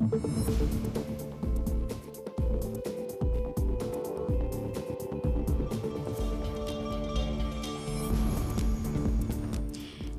Thank you.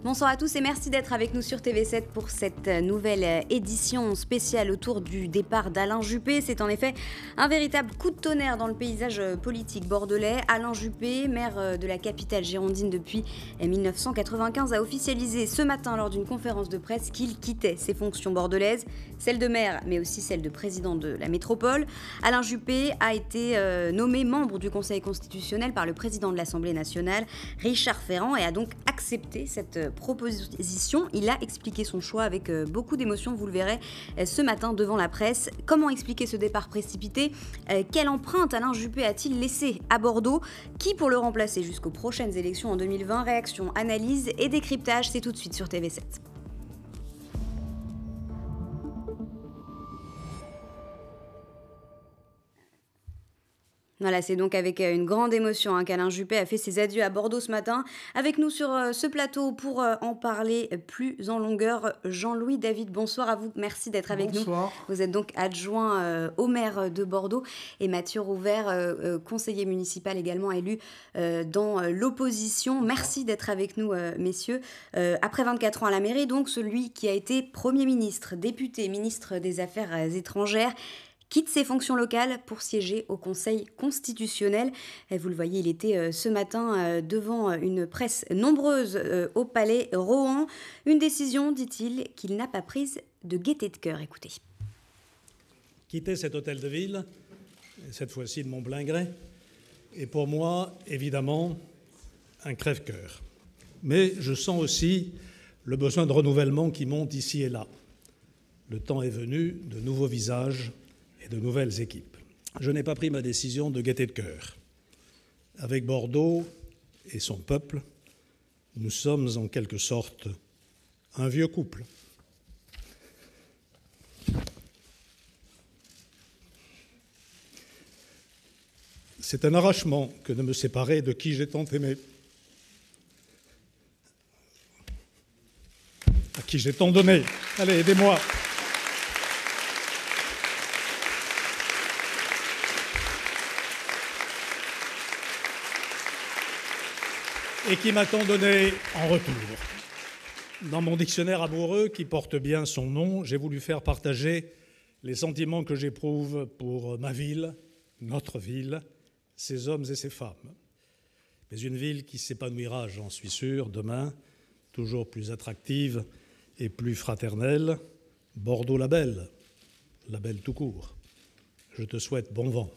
Bonsoir à tous et merci d'être avec nous sur TV7 pour cette nouvelle édition spéciale autour du départ d'Alain Juppé. C'est en effet un véritable coup de tonnerre dans le paysage politique bordelais. Alain Juppé, maire de la capitale girondine depuis 1995, a officialisé ce matin lors d'une conférence de presse qu'il quittait ses fonctions bordelaises, celle de maire mais aussi celle de président de la métropole. Alain Juppé a été euh, nommé membre du Conseil constitutionnel par le président de l'Assemblée nationale, Richard Ferrand, et a donc accepté cette proposition. Il a expliqué son choix avec euh, beaucoup d'émotion, vous le verrez euh, ce matin devant la presse. Comment expliquer ce départ précipité euh, Quelle empreinte Alain Juppé a-t-il laissé à Bordeaux Qui pour le remplacer jusqu'aux prochaines élections en 2020 Réaction, analyse et décryptage, c'est tout de suite sur TV7. Voilà, c'est donc avec euh, une grande émotion hein, qu'Alain Juppé a fait ses adieux à Bordeaux ce matin. Avec nous sur euh, ce plateau pour euh, en parler plus en longueur, Jean-Louis David, bonsoir à vous, merci d'être avec bonsoir. nous. Vous êtes donc adjoint au maire de Bordeaux et Mathieu Rouvert, conseiller municipal également élu dans l'opposition. Merci d'être avec nous, messieurs. après 24 ans à la mairie, donc celui qui a été Premier ministre, député, ministre des Affaires étrangères quitte ses fonctions locales pour siéger au Conseil constitutionnel. Vous le voyez, il était euh, ce matin euh, devant une presse nombreuse euh, au palais Rohan. Une décision, dit-il, qu'il n'a pas prise de gaieté de cœur. Écoutez. Quitter cet hôtel de ville, cette fois-ci de mon plein est pour moi évidemment un crève-cœur. Mais je sens aussi le besoin de renouvellement qui monte ici et là. Le temps est venu de nouveaux visages de nouvelles équipes. Je n'ai pas pris ma décision de gaieté de cœur. Avec Bordeaux et son peuple, nous sommes en quelque sorte un vieux couple. C'est un arrachement que de me séparer de qui j'ai tant aimé, à qui j'ai tant donné. Allez, aidez-moi. et qui ma tant donné en retour Dans mon dictionnaire amoureux, qui porte bien son nom, j'ai voulu faire partager les sentiments que j'éprouve pour ma ville, notre ville, ses hommes et ses femmes. Mais une ville qui s'épanouira, j'en suis sûr, demain, toujours plus attractive et plus fraternelle, Bordeaux la Belle, la Belle tout court. Je te souhaite bon vent.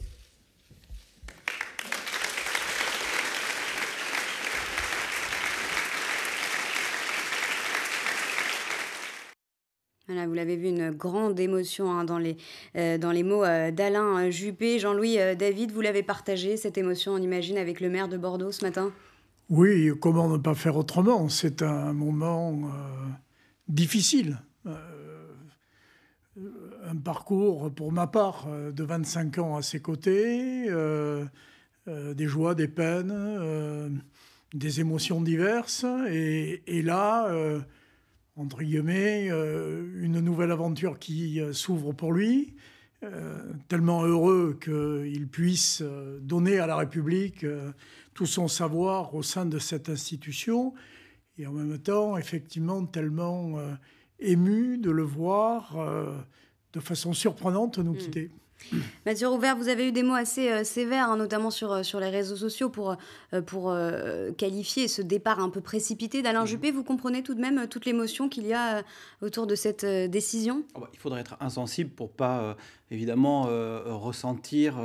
vous l'avez vu, une grande émotion hein, dans, les, euh, dans les mots euh, d'Alain euh, Juppé. Jean-Louis David, vous l'avez partagé, cette émotion, on imagine, avec le maire de Bordeaux ce matin Oui, comment ne pas faire autrement C'est un moment difficile. un parcours, pour ma part, de 25 ans à ses côtés, des joies, des peines, des émotions diverses. et là entre guillemets, euh, une nouvelle aventure qui euh, s'ouvre pour lui, euh, tellement heureux qu'il puisse donner à la République tout son savoir au sein de cette institution, et en même temps, effectivement, tellement ému de le voir de façon surprenante nous mm. quitter. Mathieu Rouvert, vous avez eu des mots assez euh, sévères, hein, notamment sur, euh, sur les réseaux sociaux, pour, euh, pour qualifier ce départ un peu précipité d'Alain mhm. Juppé. Vous comprenez tout de même toute l'émotion qu'il y a autour de cette décision ah bah, Il faudrait être insensible pour pas, évidemment, ressentir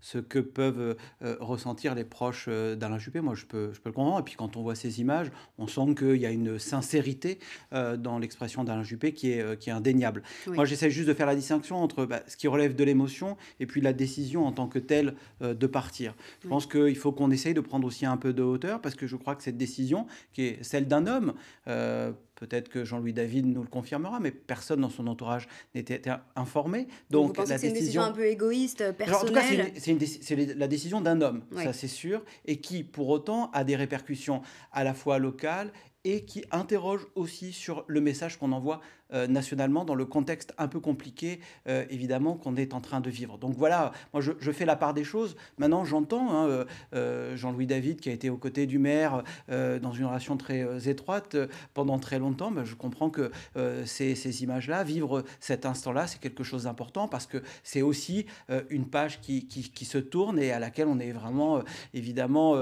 ce que peuvent ressentir les proches d'Alain Juppé. Moi, je peux, je peux le comprendre. Et puis, quand on voit ces images, on sent qu'il y a une sincérité dans l'expression d'Alain Juppé qui est, qui est indéniable. Moi, j'essaie juste de faire la distinction entre bah, ce qui relève de l'émotion et puis la décision en tant que telle euh, de partir. Je pense qu'il faut qu'on essaye de prendre aussi un peu de hauteur parce que je crois que cette décision, qui est celle d'un homme, euh, Peut-être que Jean-Louis David nous le confirmera, mais personne dans son entourage n'était informé. Donc, la c'est une décision un peu égoïste, personnelle. c'est la décision d'un homme, ça c'est sûr, et qui pour autant a des répercussions à la fois locales et qui interroge aussi sur le message qu'on envoie euh, nationalement dans le contexte un peu compliqué, euh, évidemment, qu'on est en train de vivre. Donc voilà, moi je, fais la part des choses. Maintenant, j'entends hein, euh, Jean-Louis David qui a été aux côtés du maire dans une relation très étroite pendant très longtemps. Ben, je comprends que ces, ces images-là, vivre cet instant-là, c'est quelque chose d'important parce que c'est aussi une page qui, qui, se tourne et à laquelle on est vraiment, évidemment,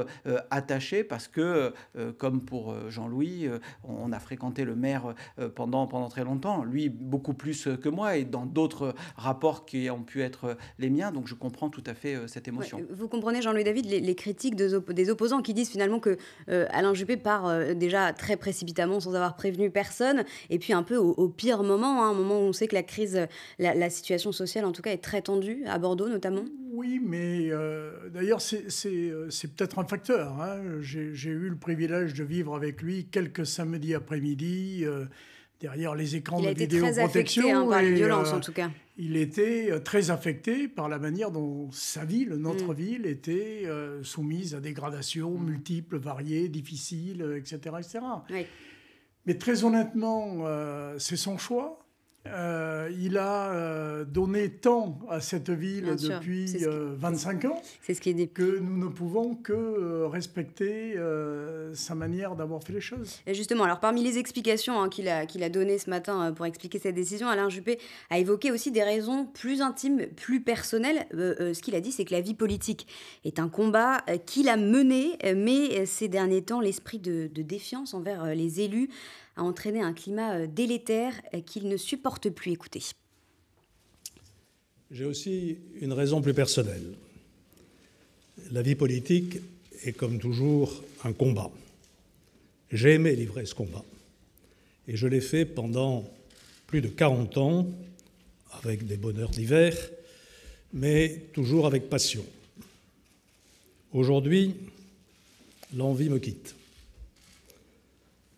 attaché parce que, comme pour Jean-Louis, on a fréquenté le maire pendant, pendant très longtemps lui beaucoup plus euh, que moi et dans d'autres euh, rapports qui ont pu être euh, les miens. Donc je comprends tout à fait cette émotion. vous comprenez, Jean-Louis David, les, critiques des, des, opposants qui disent finalement que Alain Juppé part déjà très précipitamment sans avoir prévenu personne et puis un peu au, pire moment, hein, un moment où on sait que la crise, la, situation sociale en tout cas est très tendue à Bordeaux notamment. Oui, mais d'ailleurs c'est peut-être un facteur. Hein. J'ai eu le privilège de vivre avec lui quelques samedis après-midi derrière les écrans de vidéoprotection. Il était très affecté hein, par euh, en tout cas. Il était euh, très affecté par la manière dont sa ville, notre mm. ville, était euh, soumise à des gradations mm. multiples, variées, difficiles, etc. etc. Mais très honnêtement, c'est son choix. Euh, il a euh, donné tant à cette ville depuis 25 euh, ans ce que nous ne pouvons que respecter sa manière d'avoir fait les choses. justement, alors parmi les explications hein, qu'il a, données ce matin pour expliquer cette décision, Alain Juppé a évoqué aussi des raisons plus intimes, plus personnelles. ce qu'il a dit, c'est que la vie politique est un combat qu'il a mené, mais ces derniers temps, l'esprit de défiance envers les élus a entraîné un climat euh, délétère euh, qu'il ne supporte plus. Écoutez. J'ai aussi une raison plus personnelle. La vie politique est comme toujours un combat. J'ai aimé livrer ce combat. Et je l'ai fait pendant plus de 40 ans, avec des bonheurs divers, mais toujours avec passion. Aujourd'hui, l'envie me quitte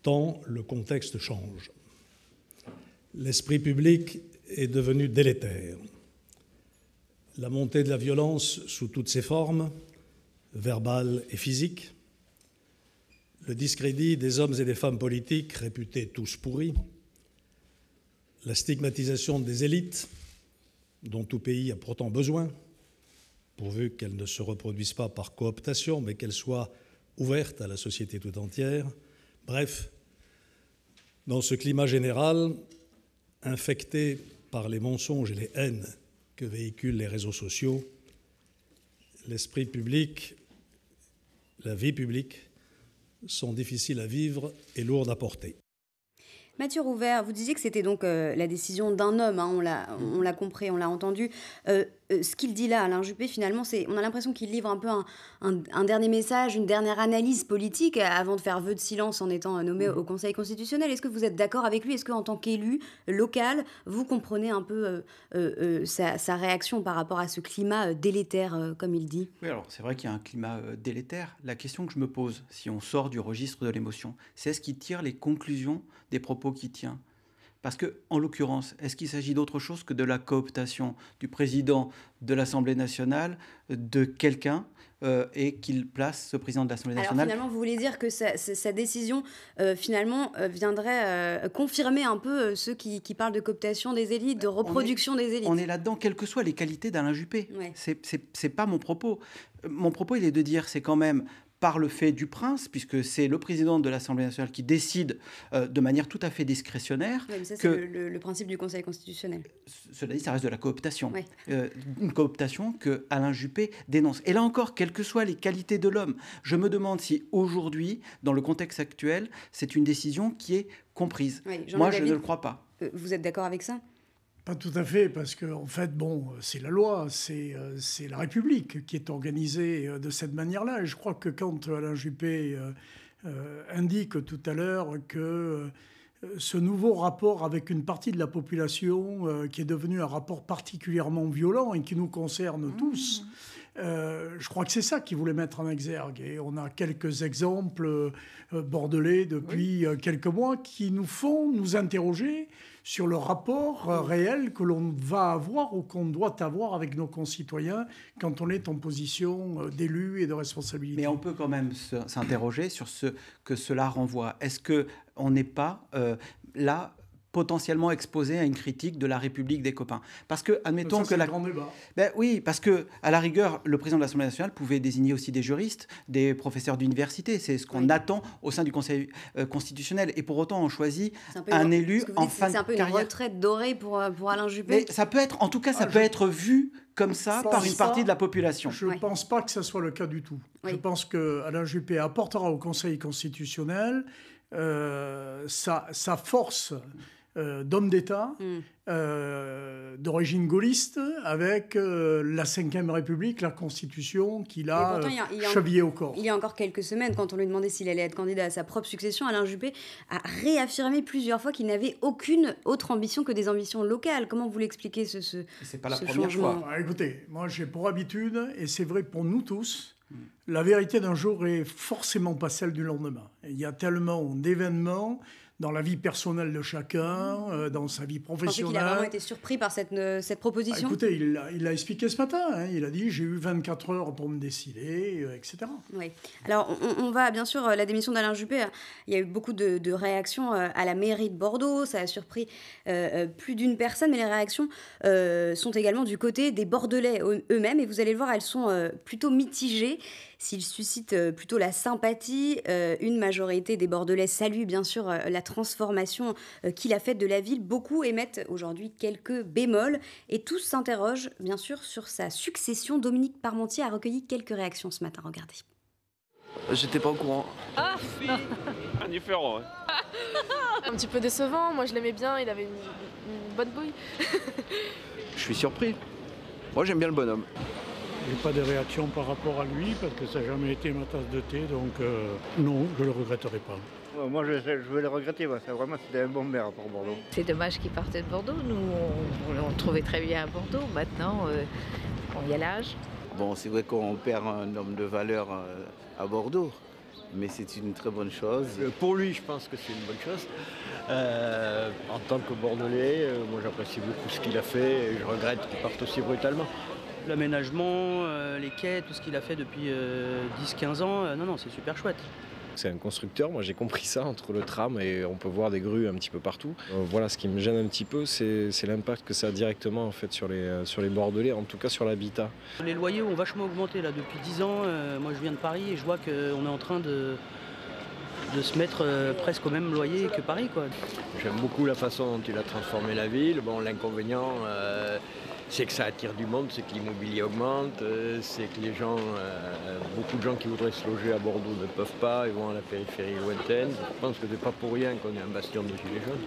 tant le contexte change. L'esprit public est devenu délétère. La montée de la violence sous toutes ses formes, verbale et physique, le discrédit des hommes et des femmes politiques réputés tous pourris, la stigmatisation des élites, dont tout pays a pourtant besoin, pourvu qu'elles ne se reproduisent pas par cooptation, mais qu'elles soient ouvertes à la société tout entière, Bref, dans ce climat général, infecté par les mensonges et les haines que véhiculent les réseaux sociaux, l'esprit public, la vie publique sont difficiles à vivre et lourdes à porter. Mathieu Rouvert, vous disiez que c'était donc euh, la décision d'un homme, hein, on l'a compris, on l'a entendu. Euh, euh, ce qu'il dit là, Alain Juppé, finalement, c'est, on a l'impression qu'il livre un peu un, dernier message, une dernière analyse politique euh, avant de faire vœu de silence en étant euh, nommé mm. au Conseil constitutionnel. Est-ce que vous êtes d'accord avec lui Est-ce qu'en tant qu'élu local, vous comprenez un peu sa, sa, réaction par rapport à ce climat délétère, comme il dit Oui, alors c'est vrai qu'il y a un climat délétère. La question que je me pose, si on sort du registre de l'émotion, c'est est-ce qu'il tire les conclusions des propos qui tient parce que, en l'occurrence, est-ce qu'il s'agit d'autre chose que de la cooptation du président de l'Assemblée nationale, de quelqu'un euh, et qu'il place ce président de l'Assemblée nationale. Alors finalement, vous voulez dire que sa, décision, euh, finalement, euh, viendrait confirmer un peu ceux qui, parlent de cooptation des élites, de reproduction des élites. On est là-dedans, quelles que soient les qualités d'Alain Juppé. Ce C'est pas mon propos. Mon propos, il est de dire, c'est quand même par le fait du prince, puisque c'est le président de l'Assemblée nationale qui décide euh, de manière tout à fait discrétionnaire. que... c'est le, principe du Conseil constitutionnel. Cela dit, ça reste de la cooptation. Euh, une cooptation que Alain Juppé dénonce. Et là encore, quelles que soient les qualités de l'homme, je me demande si aujourd'hui, dans le contexte actuel, c'est une décision qui est comprise. Moi, je ne le crois pas. Euh, vous êtes d'accord avec ça pas tout à fait, parce que en fait, bon, c'est la loi, c'est euh, la République qui est organisée euh, de cette manière-là. Et je crois que quand euh, Alain Juppé indique tout à l'heure que ce nouveau rapport avec une partie de la population qui est devenu un rapport particulièrement violent et qui nous concerne mmh. tous, je crois que c'est ça qu'il voulait mettre en exergue. Et on a quelques exemples bordelais depuis quelques mois qui nous font nous interroger sur le rapport euh, réel que l'on va avoir ou qu'on doit avoir avec nos concitoyens quand on est en position euh, d'élu et de responsabilité. Mais on peut quand même s'interroger sur ce que cela renvoie. Est-ce qu'on n'est pas euh, là potentiellement exposé à une critique de la République des copains. Parce que, admettons que la... Grand débat. Ben oui, parce que, à la rigueur, le président de l'Assemblée nationale pouvait désigner aussi des juristes, des professeurs d'université. C'est ce qu'on attend au sein du Conseil euh, constitutionnel. Et pour autant, on choisit un, élu en fin de carrière. C'est un peu une retraite dorée pour, euh, pour Alain Juppé. Mais ça peut être, en tout cas, ça ah, peut être vu comme ça par une partie de la population. Je ne pense pas que ce soit le cas du tout. Je pense que Alain Juppé apportera au Conseil constitutionnel euh, sa, sa force euh, d'hommes d'État mm. euh, d'origine gaulliste avec euh, la Ve République, la Constitution qu'il a, chevillé a au corps. Il y a encore quelques semaines, quand on lui demandait s'il allait être candidat à sa propre succession, Alain Juppé a réaffirmé plusieurs fois qu'il n'avait aucune autre ambition que des ambitions locales. Comment vous l'expliquez ce, ce C'est pas la première fois. Ah, écoutez, moi j'ai pour habitude, et c'est vrai pour nous tous, mm. la vérité d'un jour est forcément pas celle du lendemain. Il y a tellement d'événements, dans la vie personnelle de chacun, euh, dans sa vie professionnelle. Vous qu'il a vraiment été surpris par cette, euh, cette proposition bah, Écoutez, il l'a a expliqué ce matin. Hein. il a dit j'ai eu 24 heures pour me décider, euh, etc. Oui. Alors, on, va bien sûr, la démission d'Alain Juppé, hein. il y a eu beaucoup de, réactions à la mairie de Bordeaux. Ça a surpris plus d'une personne, mais les réactions sont également du côté des Bordelais eux-mêmes. Et vous allez le voir, elles sont plutôt mitigées. S'ils suscitent plutôt la sympathie, une majorité des Bordelais salue bien sûr la transformation euh, qu'il a faite de la ville, beaucoup émettent aujourd'hui quelques bémols et tous s'interrogent bien sûr sur sa succession. Dominique Parmentier a recueilli quelques réactions ce matin. Regardez. J'étais pas au courant. Ah Indifférent, Un petit peu décevant, moi je l'aimais bien, il avait une, bonne bouille. je suis surpris. Moi j'aime bien le bonhomme. J'ai pas de réaction par rapport à lui parce que ça n'a jamais été ma tasse de thé, donc euh, non, je le regretterai pas. Moi, je, je vais le regretter. vraiment, c'était un bon maire pour Bordeaux. C'est dommage qu'il parte de Bordeaux. Nous, on, le trouvait très bien à Bordeaux. Maintenant, euh, on y a l'âge. Bon, c'est vrai qu'on perd un homme de valeur euh, à Bordeaux mais c'est une très bonne chose. Euh, pour lui, je pense que c'est une bonne chose. en tant que Bordelais, moi j'apprécie beaucoup ce qu'il a fait et je regrette qu'il parte aussi brutalement. L'aménagement, les quais, tout ce qu'il a fait depuis 10-15 ans, non, non, c'est super chouette. C'est un constructeur, moi j'ai compris ça entre le tram et on peut voir des grues un petit peu partout. Euh, voilà, ce qui me gêne un petit peu, c'est l'impact que ça a directement en fait sur les, euh, sur les Bordelais, en tout cas sur l'habitat. Les loyers ont vachement augmenté là depuis 10 ans. Euh, moi je viens de Paris et je vois qu'on est en train de de se mettre presque au même loyer que Paris. J'aime beaucoup la façon dont il a transformé la ville. Bon, l'inconvénient, c'est que ça attire du monde, c'est que l'immobilier augmente, euh, c'est que les gens, euh, beaucoup de gens qui voudraient se loger à Bordeaux ne peuvent pas, ils vont à la périphérie lointaine. Je pense que n'est pas pour rien qu'on est un bastion de Gilets jaunes.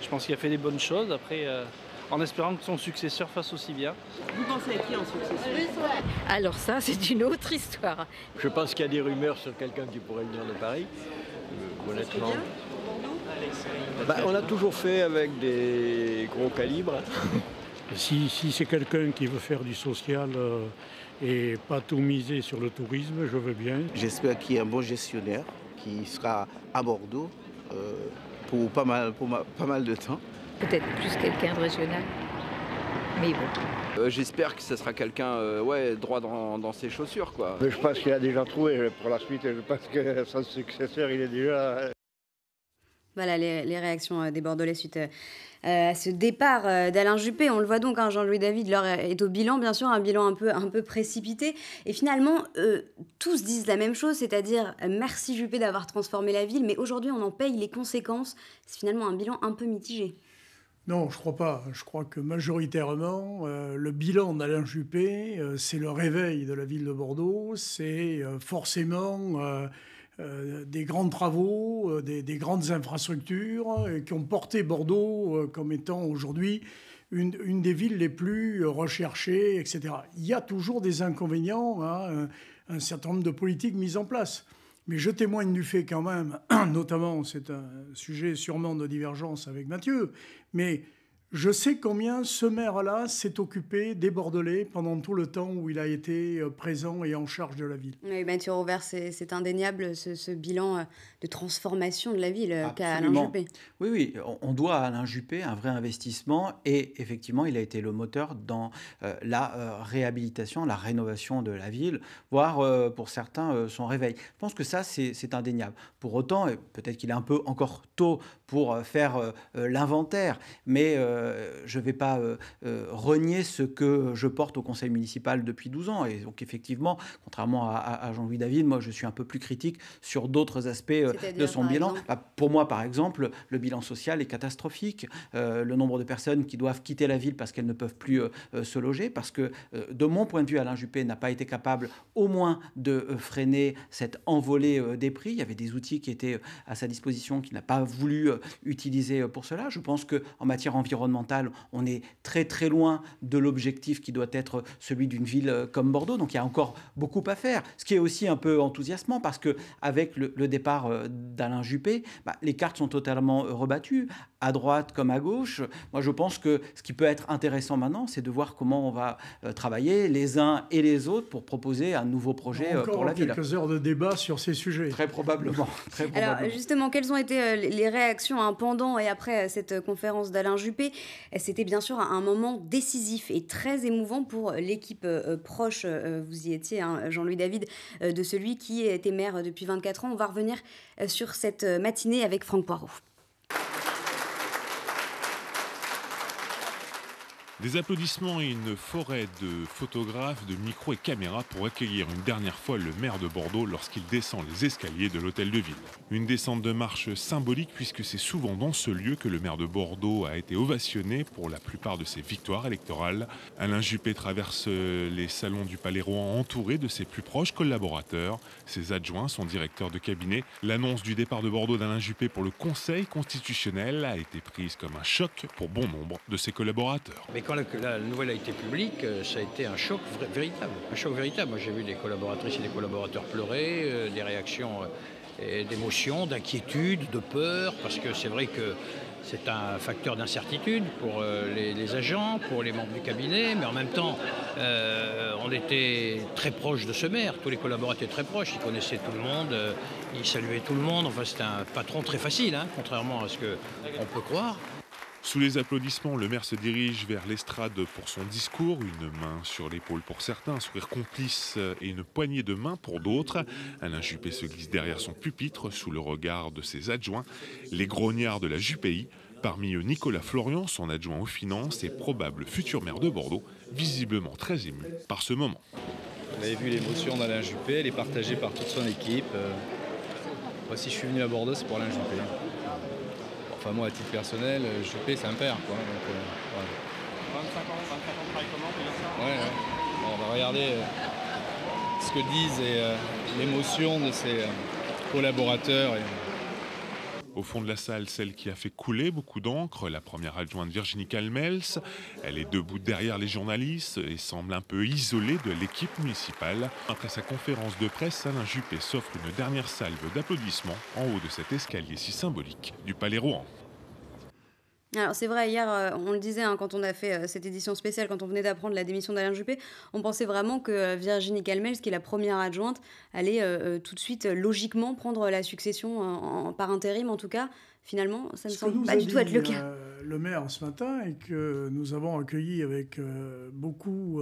Je pense qu'il a fait des bonnes choses. Après, euh, en espérant que son successeur fasse aussi bien. Vous pensez à qui en successeur Alors ça, c'est une autre histoire. Je pense qu'il y a des rumeurs sur quelqu'un qui pourrait venir de Paris. honnêtement. Bah, on a toujours fait avec des gros calibres. Si, c'est quelqu'un qui veut faire du social euh, et pas tout miser sur le tourisme, je veux bien. J'espère qu'il y a un bon gestionnaire qui sera à Bordeaux euh, pour, pas mal, pour pas mal de temps. Peut-être plus quelqu'un de régional, mais bon. Euh, j'espère que ce sera quelqu'un ouais, droit dans, ses chaussures. quoi. je pense qu'il a déjà trouvé pour la suite. Je pense que son successeur, il est déjà... Voilà les, réactions euh, des Bordelais suite euh, euh, à ce départ d'Alain Juppé. On le voit donc, hein, Jean-Louis David leur est au bilan, bien sûr, un bilan un peu, un peu précipité. Et finalement, tous disent la même chose, c'est-à-dire merci Juppé d'avoir transformé la ville, mais aujourd'hui on en paye les conséquences. C'est finalement un bilan un peu mitigé. Non, je crois pas. Je crois que majoritairement, le bilan d'Alain Juppé, c'est le réveil de la ville de Bordeaux, c'est forcément euh, des grands travaux, euh, des, grandes infrastructures euh, qui ont porté Bordeaux comme étant aujourd'hui une, des villes les plus recherchées, etc. Il y a toujours des inconvénients hein, un, un, certain nombre de politiques mises en place. Mais je témoigne du fait quand même, notamment, c'est un sujet sûrement de divergence avec Mathieu, mais je sais combien ce maire-là s'est occupé des pendant tout le temps où il a été euh, présent et en charge de la ville. Oui, Mathieu Robert, c'est indéniable ce, bilan euh, de transformation de la ville euh, qu'a Alain Juppé. Oui, oui, on doit à Alain Juppé un vrai investissement et effectivement, il a été le moteur dans la réhabilitation, la rénovation de la ville, voire pour certains son réveil. Je pense que ça, c'est indéniable. Pour autant, peut-être qu'il est un peu encore tôt pour faire l'inventaire, mais euh, je ne vais pas euh, euh, renier ce que je porte au conseil municipal depuis 12 ans. Et donc, effectivement, contrairement à, Jean-Louis David, moi, je suis un peu plus critique sur d'autres aspects de son bilan. Bah, pour moi, par exemple, le bilan social est catastrophique. le nombre de personnes qui doivent quitter la ville parce qu'elles ne peuvent plus se loger, parce que, de mon point de vue, Alain Juppé n'a pas été capable au moins de freiner cette envolée des prix. Il y avait des outils qui étaient à sa disposition qu'il n'a pas voulu utiliser pour cela. Je pense qu'en matière environnementale, on est très très loin de l'objectif qui doit être celui d'une ville euh, comme Bordeaux. Donc il y a encore beaucoup à faire. Ce qui est aussi un peu enthousiasmant parce que avec le, départ euh, d'Alain Juppé, bah, les cartes sont totalement euh, rebattues, à droite comme à gauche. Moi je pense que ce qui peut être intéressant maintenant, c'est de voir comment on va travailler les uns et les autres pour proposer un nouveau projet pour la ville. Encore Quelques heures de débat sur ces sujets. Très probablement. Alors justement, quelles ont été les réactions hein, pendant et après cette conférence d'Alain Juppé euh, c'était bien sûr un moment décisif et très émouvant pour euh, l'équipe euh, proche, vous y étiez, hein, Jean-Louis David, de celui qui était maire depuis 24 ans. On va revenir sur cette matinée avec Franck Poirot. Des applaudissements et une forêt de photographes, de micros et caméras pour accueillir une dernière fois le maire de Bordeaux lorsqu'il descend les escaliers de l'hôtel de ville. Une descente de marche symbolique puisque c'est souvent dans ce lieu que le maire de Bordeaux a été ovationné pour la plupart de ses victoires électorales. Alain Juppé traverse les salons du Palais Rouen entouré de ses plus proches collaborateurs, ses adjoints, son directeur de cabinet. L'annonce du départ de Bordeaux d'Alain Juppé pour le Conseil constitutionnel a été prise comme un choc pour bon nombre de ses collaborateurs quand la, nouvelle a été publique, euh, ça a été un choc véritable. Un choc véritable. Moi, j'ai vu des collaboratrices et des collaborateurs pleurer, euh, des réactions euh, d'émotion, d'inquiétude, de peur, parce que c'est vrai que c'est un facteur d'incertitude pour les, agents, pour les membres du cabinet, mais en même temps, on était très proche de ce maire. Tous les collaborateurs étaient très proches, ils connaissaient tout le monde, ils saluaient tout le monde. Enfin, c'était un patron très facile, hein, contrairement à ce qu'on peut croire. Sous les applaudissements, le maire se dirige vers l'estrade pour son discours, une main sur l'épaule pour certains, un sourire complice et une poignée de main pour d'autres. Alain Juppé se glisse derrière son pupitre sous le regard de ses adjoints, les grognards de la Juppéi, parmi eux Nicolas Florian, son adjoint aux finances et probable futur maire de Bordeaux, visiblement très ému par ce moment. Vous avez vu l'émotion d'Alain Juppé, elle est partagée par toute son équipe. Voici, euh, je suis venu à Bordeaux, c'est pour Alain Juppé. Enfin, moi, à titre personnel, Juppé, c'est un père. Quoi, donc, 25 euh, ans, 25 ans de travail comment, ça ouais, ouais. On va regarder euh, ce que disent et euh, l'émotion de ses euh, collaborateurs. Et, au fond de la salle, celle qui a fait couler beaucoup d'encre, la première adjointe Virginie Calmels. Elle est debout derrière les journalistes et semble un peu isolée de l'équipe municipale. Après sa conférence de presse, Alain Juppé s'offre une dernière salve d'applaudissements en haut de cet escalier si symbolique du Palais Rouen. Alors c'est vrai, hier, euh, on le disait hein, quand on a fait euh, cette édition spéciale, quand on venait d'apprendre la démission d'Alain Juppé, on pensait vraiment que euh, Virginie Calmel, qui est la première adjointe, allait tout de suite logiquement prendre la succession en, par intérim en tout cas. Finalement, ça ne semble pas du tout être le cas. le maire ce matin et que nous avons accueilli avec beaucoup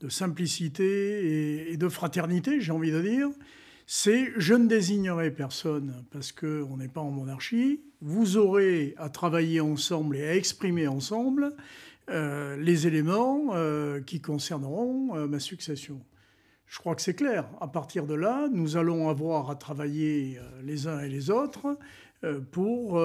de simplicité et de fraternité, j'ai envie de dire c'est je ne désignerai personne parce qu'on n'est pas en monarchie. Vous aurez à travailler ensemble et à exprimer ensemble euh, les éléments euh, qui concerneront euh, ma succession. Je crois que c'est clair. À partir de là, nous allons avoir à travailler les uns et les autres pour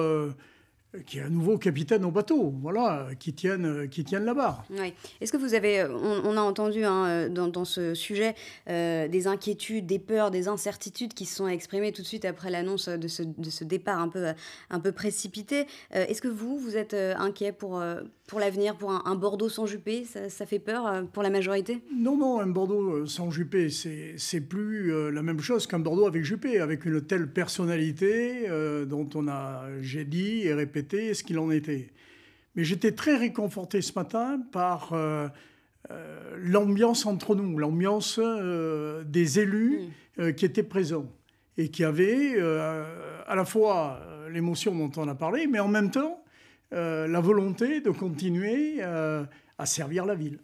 qui est un nouveau capitaine au bateau, voilà, qui tiennent, qui tiennent la barre. Oui. Est-ce que vous avez, euh, on, a entendu hein, euh, dans, ce sujet euh, des inquiétudes, des peurs, des incertitudes qui se sont exprimées tout de suite après l'annonce de ce, départ un peu, un peu précipité. Est-ce que vous, vous êtes inquiet pour, pour l'avenir, pour un, Bordeaux sans Juppé ça, fait peur euh, pour la majorité Non, non, un Bordeaux euh, sans Juppé, c'est plus euh, la même chose qu'un Bordeaux avec Juppé, avec une telle personnalité dont on a, j'ai dit et répété ce qu'il en était. Mais j'étais très réconforté ce matin par l'ambiance entre nous, l'ambiance des élus mm. qui étaient présents et qui avaient à la fois l'émotion dont on a parlé, mais en même temps euh, la volonté de continuer euh, à servir la ville.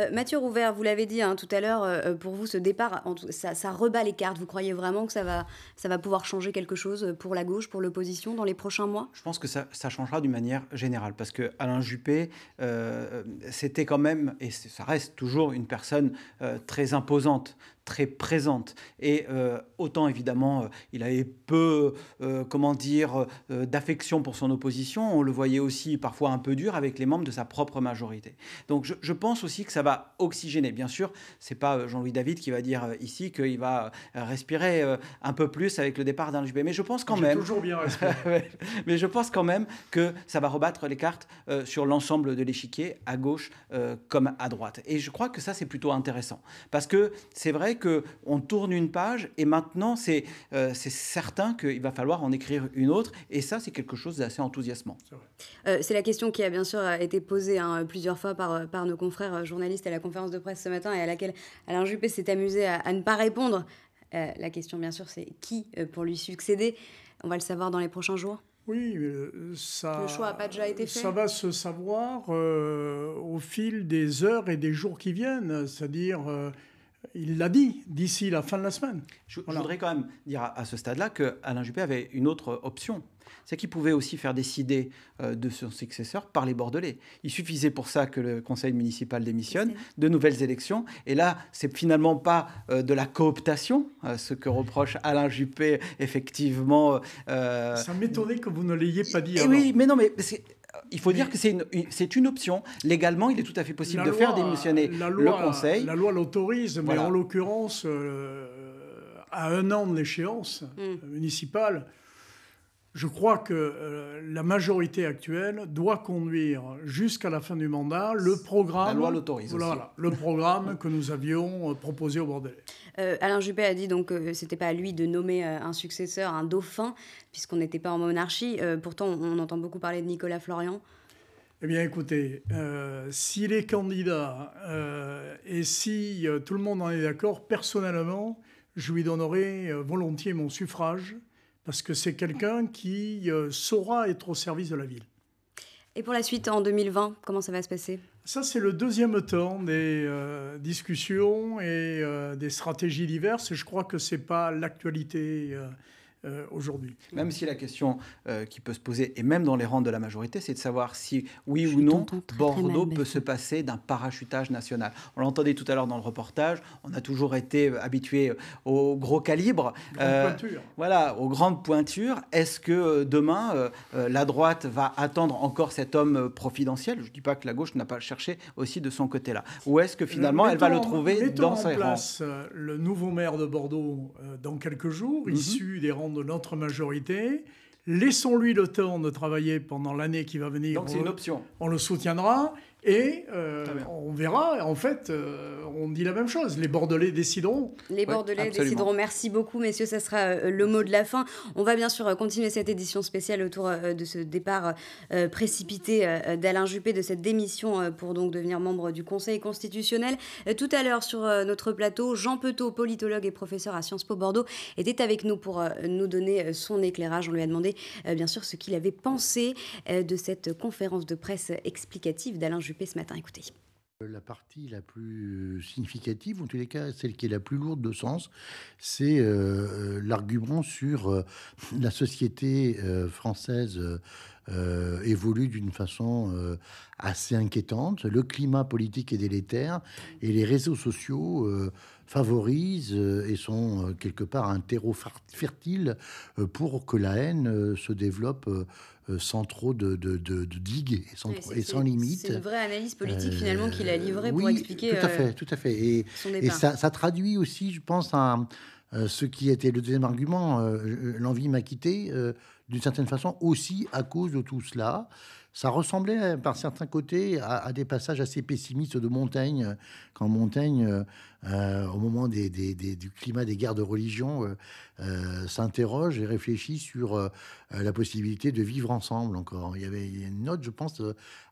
Euh, Mathieu Rouvert, vous l'avez dit hein, tout à l'heure, pour vous, ce départ, ça, rebat les cartes. Vous croyez vraiment que ça va, ça va pouvoir changer quelque chose pour la gauche, pour l'opposition, dans les prochains mois Je pense que ça, changera d'une manière générale, parce que Alain Juppé, c'était quand même, et ça reste toujours une personne très imposante très présente. Et euh, autant évidemment, euh, il avait peu, euh, comment dire, d'affection pour son opposition, on le voyait aussi parfois un peu dur avec les membres de sa propre majorité. Donc je, pense aussi que ça va oxygéner. Bien sûr, c'est pas Jean-Louis David qui va dire ici qu'il va respirer un peu plus avec le départ d'un LGB, mais je pense quand même. Toujours bien mais je pense quand même que ça va rebattre les cartes sur l'ensemble de l'échiquier, à gauche comme à droite. Et je crois que ça c'est plutôt intéressant parce que c'est vrai que qu'on tourne une page et maintenant, euh, c'est certain qu'il va falloir en écrire une autre. Et ça, c'est quelque chose d'assez enthousiasmant. C'est euh, la question qui a bien sûr été posée hein, plusieurs fois par, nos confrères euh, journalistes à la conférence de presse ce matin et à laquelle Alain Juppé s'est amusé à, ne pas répondre. la question, bien sûr, c'est qui pour lui succéder On va le savoir dans les prochains jours. Oui, ça. Le choix pas déjà été fait. Ça va se savoir au fil des heures et des jours qui viennent. C'est-à-dire, il l'a dit, d'ici la fin de la semaine. Je, voudrais quand même dire à, ce stade-là que Alain Juppé avait une autre option. C'est qu'il pouvait aussi faire décider euh, de son successeur par les Bordelais. Il suffisait pour ça que le conseil municipal démissionne, de nouvelles élections. Et là, c'est finalement pas euh, de la cooptation, euh, ce que reproche Alain Juppé, effectivement. ça m'étonnait que vous ne l'ayez pas dit. Eh oui, mais non, mais il faut dire que c'est une, option. Légalement, il est tout à fait possible de faire démissionner le Conseil. La, loi l'autorise, mais en l'occurrence, euh, à un an de l'échéance hmm. euh, municipale, je crois que euh, la majorité actuelle doit conduire jusqu'à la fin du mandat le programme. La loi l'autorise. le programme que nous avions euh, proposé au Bordelais. Euh, Alain Juppé a dit donc euh, ce n'était pas à lui de nommer un successeur, un dauphin, puisqu'on n'était pas en monarchie. pourtant, on, entend beaucoup parler de Nicolas Florian. Eh bien, écoutez, s'il est candidat et si tout le monde en est d'accord, personnellement, je lui donnerai volontiers mon suffrage parce que c'est quelqu'un qui euh, saura être au service de la ville. Et pour la suite, en 2020, comment ça va se passer Ça, c'est le deuxième temps des euh, discussions et euh, des stratégies diverses. Je crois que ce n'est pas l'actualité euh, aujourd'hui. Même si la question euh, qui peut se poser, et même dans les rangs de la majorité, c'est de savoir si, oui ou non, Bordeaux peut se passer d'un parachutage national. On l'entendait tout à l'heure dans le reportage, on a toujours été euh, habitué au gros calibre. voilà, aux grandes pointures. Est-ce que demain, la droite va attendre encore cet homme providentiel Je ne dis pas que la gauche n'a pas cherché aussi de son côté-là. Ou est-ce que finalement, elle va le trouver dans ses rangs le nouveau maire de Bordeaux dans quelques jours, mhm. issu des rangs de notre majorité. Laissons-lui le temps de travailler pendant l'année qui va venir. Donc c'est une option. On le soutiendra. Et euh, on verra, en fait, euh, on dit la même chose. Les Bordelais décideront. Les Bordelais décideront. Merci beaucoup, messieurs. Ça sera euh, le mot de la fin. On va bien sûr continuer cette édition spéciale autour de ce départ précipité d'Alain Juppé, de cette démission pour donc devenir membre du Conseil constitutionnel. tout à l'heure, sur notre plateau, Jean Petot, politologue et professeur à Sciences Po Bordeaux, était avec nous pour nous donner son éclairage. On lui a demandé, bien sûr, ce qu'il avait pensé de cette conférence de presse explicative d'Alain Juppé ce matin. Écoutez. Euh, la partie la plus euh, significative, en tous les cas celle qui est la plus lourde de sens, c'est euh, l'argument sur la société française évolue d'une façon assez inquiétante, le climat politique est délétère et les réseaux sociaux favorisent euh, et sont euh, quelque part un terreau fertile euh, pour que la haine se développe sans trop de, de, de, digues et sans, et sans limite. C'est une vraie analyse politique finalement qu'il a livrée pour expliquer. Tout à fait, tout à fait. Et, ça, traduit aussi, je pense, ce qui était le deuxième argument, l'envie m'a quitté, d'une certaine façon aussi à cause de tout cela. Ça ressemblait hein, par certains côtés à, des passages assez pessimistes de Montaigne, euh, quand Montaigne, euh, euh, au moment des, du climat des guerres de religion, s'interroge et réfléchit sur la possibilité de vivre ensemble encore. Il y avait une note, je pense,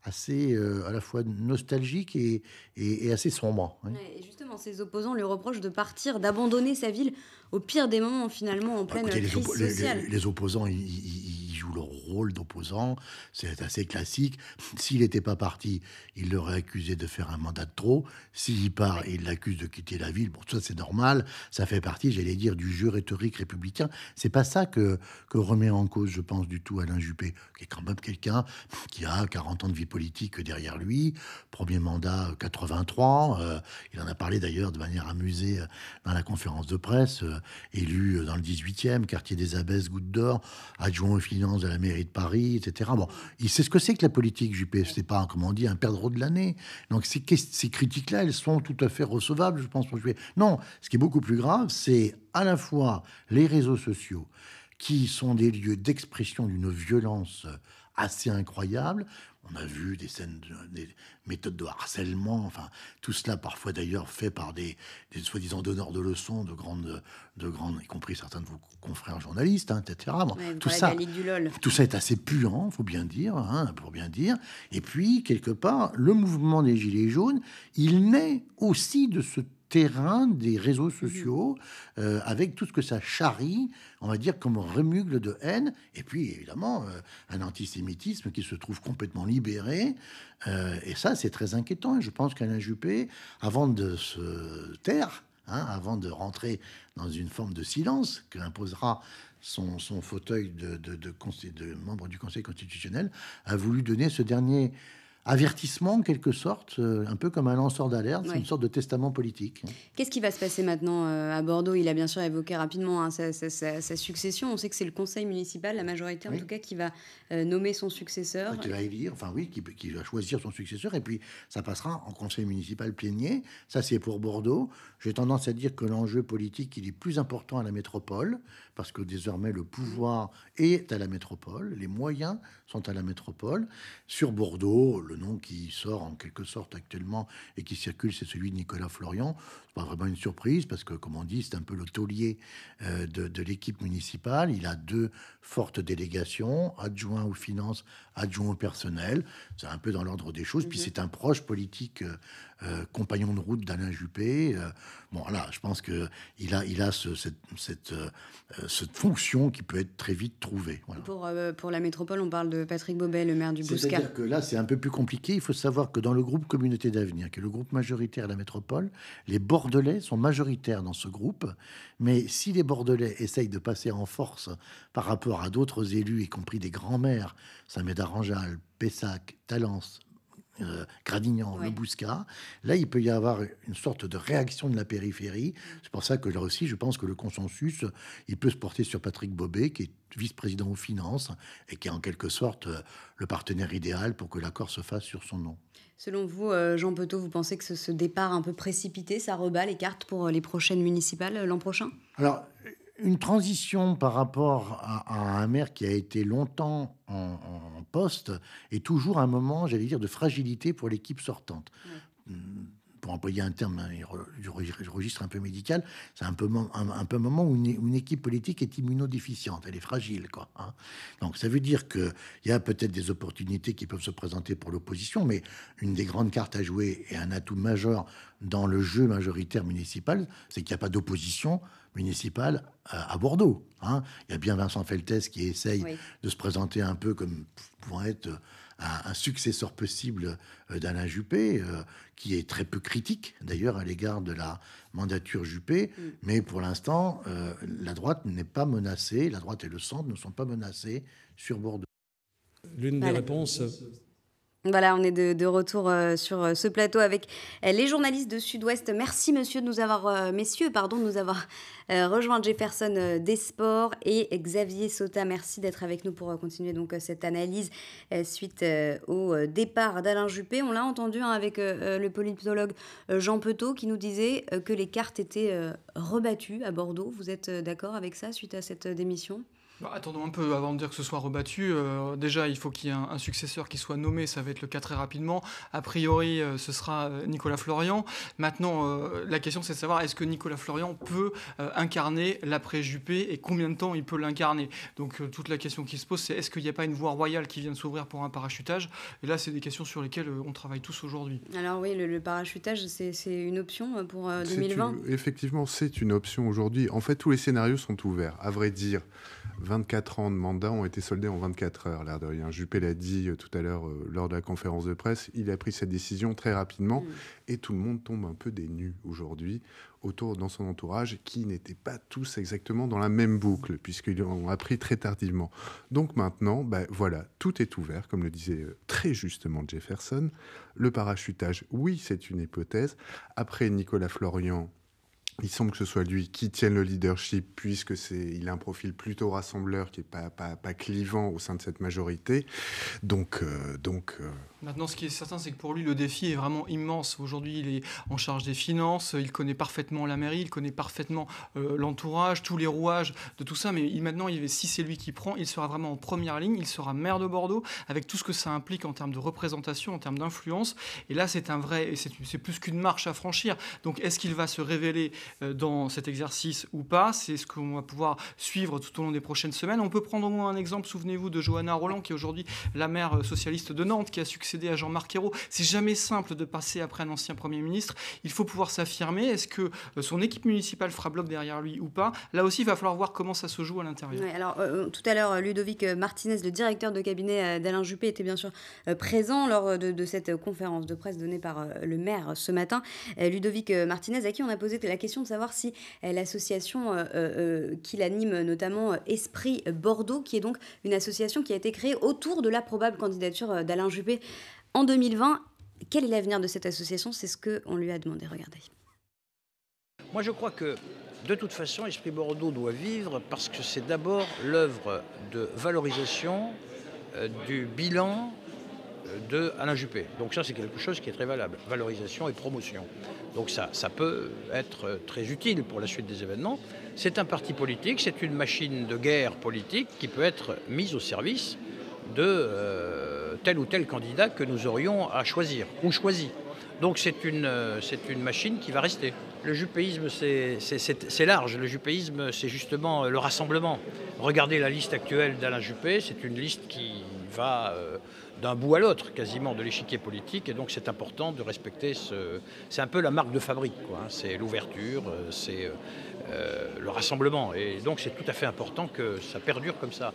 assez à la fois nostalgique et, et, assez sombre. Hein. Et justement, ses opposants lui reprochent de partir, d'abandonner sa ville au pire des moments, finalement, en bah, pleine crise les, sociale. Les, opposants, ils joue leur rôle d'opposant, c'est assez classique. S'il n'était pas parti, il l'aurait accusé de faire un mandat de trop. S'il part, il l'accuse de quitter la ville. Bon, ça c'est normal, ça fait partie, j'allais dire, du jeu rhétorique républicain. C'est pas ça que, que remet en cause, je pense, du tout Alain Juppé, qui est quand même quelqu'un qui a 40 ans de vie politique derrière lui, premier mandat 83, euh, euh, il en a parlé d'ailleurs de manière amusée euh, dans la conférence de presse, élu dans le 18e, quartier des Abbesses, Goutte d'Or, adjoint au final de la mairie de Paris, etc. Bon, il sait ce que c'est que la politique, Juppé. Ce pas, comment on dit, un perdreau de l'année. Donc ces, ces critiques-là, elles sont tout à fait recevables, je pense, pour Non, ce qui est beaucoup plus grave, c'est à la fois les réseaux sociaux, qui sont des lieux d'expression d'une violence assez incroyable, on a vu des scènes, des méthodes de harcèlement, enfin, tout cela parfois d'ailleurs fait par des, soi-disant donneurs de leçons, de grandes, de grandes, y compris certains de vos confrères journalistes, hein, etc. tout, ça, est assez puant, faut bien dire, hein, pour bien dire. Et puis, quelque part, le mouvement des Gilets jaunes, il naît aussi de ce terrain des réseaux mhm. sociaux, euh, avec tout ce que ça charrie, on va dire, comme remugle de haine, et puis évidemment euh, un antisémitisme qui se trouve complètement libéré. Euh, et ça, c'est très inquiétant. je pense qu'Alain Juppé, avant de se taire, hein, avant de rentrer dans une forme de silence qu'imposera son, son fauteuil de, de membre du Conseil constitutionnel, a voulu donner ce dernier avertissement en quelque sorte, euh, un peu comme un lanceur d'alerte, C'est une sorte de testament politique. Qu'est-ce qui va se passer maintenant euh, à Bordeaux Il a bien sûr évoqué rapidement hein, sa, succession. On sait que c'est le conseil municipal, la majorité en tout cas, qui va euh, nommer son successeur. Qui va élire, enfin oui, qui, qui, va choisir son successeur, et puis ça passera en conseil municipal plénier. Ça c'est pour Bordeaux. J'ai tendance à dire que l'enjeu politique, il est plus important à la métropole, parce que désormais le pouvoir est à la métropole, les moyens sont à la métropole. Sur Bordeaux, le nom qui sort en quelque sorte actuellement et qui circule, c'est celui de Nicolas Florian. C'est pas vraiment une surprise parce que, comme on dit, c'est un peu le taulier euh, de, l'équipe municipale. Il a deux fortes délégations, adjoint aux finances, adjoint au personnel. C'est un peu dans l'ordre des choses. Puis mhm. c'est un proche politique euh, euh, compagnon de route d'Alain Juppé. Euh, bon, là, je pense que il a, il a cette, cette, euh, cette, fonction qui peut être très vite trouvée. Pour, pour la métropole, on parle de Patrick Bobet, le maire du Bouscat. C'est-à-dire que là, c'est un peu plus compliqué. Il faut savoir que dans le groupe Communauté d'avenir, qui est le groupe majoritaire à la métropole, les Bordelais sont majoritaires dans ce groupe. Mais si les Bordelais essayent de passer en force par rapport à d'autres élus, y compris des grands-mères, saint médard à Pessac, Talence, euh, Gradignan, le Bouscat. Là, il peut y avoir une sorte de réaction de la périphérie. C'est pour ça que là aussi, je pense que le consensus, il peut se porter sur Patrick Bobet, qui est vice-président aux finances et qui est en quelque sorte euh, le partenaire idéal pour que l'accord se fasse sur son nom. Selon vous, euh, Jean Petot, vous pensez que ce, départ un peu précipité, ça rebat les cartes pour les prochaines municipales l'an prochain Alors, une transition par rapport à, un maire qui a été longtemps en poste est toujours un moment, j'allais dire, de fragilité pour l'équipe sortante. Hum pour employer un terme du hein, registre un peu médical, c'est un peu, un, peu moment où une, équipe politique est immunodéficiente, elle est fragile. Quoi, hein. Donc ça veut dire qu'il y a peut-être des opportunités qui peuvent se présenter pour l'opposition, mais une des grandes cartes à jouer et un atout majeur dans le jeu majoritaire municipal, c'est qu'il n'y a pas d'opposition municipale à Bordeaux. Hein. Il y a bien Vincent Feltès qui essaye de se présenter un peu comme pouvant être euh, un, successeur possible euh, d'Alain Juppé, euh, qui est très peu critique d'ailleurs à l'égard de la mandature Juppé. Mm. Mais pour l'instant, euh, la droite n'est pas menacée, la droite et le centre ne sont pas menacés sur Bordeaux. L'une des réponses voilà, on est de, retour euh, sur euh, ce plateau avec euh, les journalistes de Sud-Ouest. Merci, monsieur, de nous avoir, messieurs, pardon, de nous avoir rejoint Jefferson Desport et Xavier Sota. Merci d'être avec nous pour continuer donc cette analyse suite au départ d'Alain Juppé. On l'a entendu hein, avec le politologue Jean Petot qui nous disait que les cartes étaient rebattues à Bordeaux. Vous êtes d'accord avec ça suite à cette démission bah, attendons un peu avant de dire que ce soit rebattu. Euh, déjà, il faut qu'il y ait un, successeur qui soit nommé. Ça va être le cas très rapidement. A priori, euh, ce sera euh, Nicolas Florian. Maintenant, la question, c'est de savoir est-ce que Nicolas Florian peut incarner l'après-Juppé et combien de temps il peut l'incarner. Donc, toute la question qui se pose, c'est est-ce qu'il n'y a pas une voie royale qui vient de s'ouvrir pour un parachutage Et là, c'est des questions sur lesquelles on travaille tous aujourd'hui. Alors, oui, le, parachutage, c'est une option pour 2020 Effectivement, c'est une option aujourd'hui. En fait, tous les scénarios sont ouverts. À vrai dire, 24 ans de mandat ont été soldés en 24 heures, l'air de rien. Juppé l'a dit euh, tout à l'heure euh, lors de la conférence de presse, il a pris cette décision très rapidement mm. et tout le monde tombe un peu des nus aujourd'hui autour dans son entourage qui n'étaient pas tous exactement dans la même boucle puisqu'ils ont appris très tardivement. Donc maintenant, bah, voilà, tout est ouvert, comme le disait euh, très justement Jefferson. Le parachutage, oui, c'est une hypothèse. Après, Nicolas Florian il semble que ce soit lui qui tienne le leadership, puisque c'est, il a un profil plutôt rassembleur qui n'est pas, pas, pas, clivant au sein de cette majorité. Donc, euh, donc euh, Maintenant, ce qui est certain, c'est que pour lui, le défi est vraiment immense. Aujourd'hui, il est en charge des finances, il connaît parfaitement la mairie, il connaît parfaitement euh, l'entourage, tous les rouages de tout ça. Mais il, maintenant, si c'est lui qui prend, il sera vraiment en première ligne, il sera maire de Bordeaux, avec tout ce que ça implique en termes de représentation, en termes d'influence. Et là, c'est un vrai, c'est plus qu'une marche à franchir. Donc, est-ce qu'il va se révéler euh, dans cet exercice ou pas C'est ce qu'on va pouvoir suivre tout au long des prochaines semaines. On peut prendre au moins un exemple, souvenez-vous, de Johanna Roland, qui est aujourd'hui la maire euh, socialiste de Nantes, qui a succéder à Jean-Marc Ayrault. C'est jamais simple de passer après un ancien Premier ministre. Il faut pouvoir s'affirmer. Est-ce que euh, son équipe municipale fera bloc derrière lui ou pas Là aussi, il va falloir voir comment ça se joue à l'intérieur. alors, euh, euh, tout à l'heure, Ludovic Martinez, le directeur de cabinet d'Alain Juppé, était bien sûr présent lors de, cette conférence de presse donnée par le maire ce matin. Ludovic Martinez, à qui on a posé la question de savoir si l'association qu'il anime, notamment Esprit Bordeaux, qui est donc une association qui a été créée autour de la probable candidature d'Alain Juppé en 2020, quel est l'avenir de cette association C'est ce qu'on lui a demandé. Regardez. Moi, je crois que de toute façon, Esprit Bordeaux doit vivre parce que c'est d'abord l'œuvre de valorisation euh, du bilan euh, de Alain Juppé. Donc ça, c'est quelque chose qui est très valable, valorisation et promotion. Donc ça, ça peut être euh, très utile pour la suite des événements. C'est un parti politique, c'est une machine de guerre politique qui peut être mise au service de euh, tel ou tel candidat que nous aurions à choisir ou choisi. Donc c'est une, euh, c'est une machine qui va rester. Le jupéisme, c'est large. Le jupéisme, c'est justement euh, le rassemblement. Regardez la liste actuelle d'Alain Juppé, c'est une liste qui va d'un bout à l'autre, quasiment, de l'échiquier politique. Et donc c'est important de respecter ce... C'est un peu la marque de fabrique, quoi. Hein. C'est l'ouverture, c'est le rassemblement. Et donc c'est tout à fait important que ça perdure comme ça.